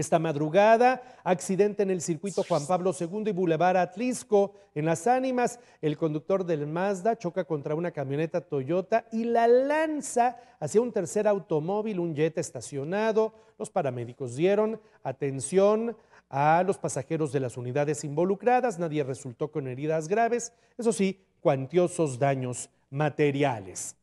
Esta madrugada, accidente en el circuito Juan Pablo II y Boulevard Atlisco, en Las Ánimas. El conductor del Mazda choca contra una camioneta Toyota y la lanza hacia un tercer automóvil, un jet estacionado. Los paramédicos dieron atención a los pasajeros de las unidades involucradas. Nadie resultó con heridas graves, eso sí, cuantiosos daños materiales.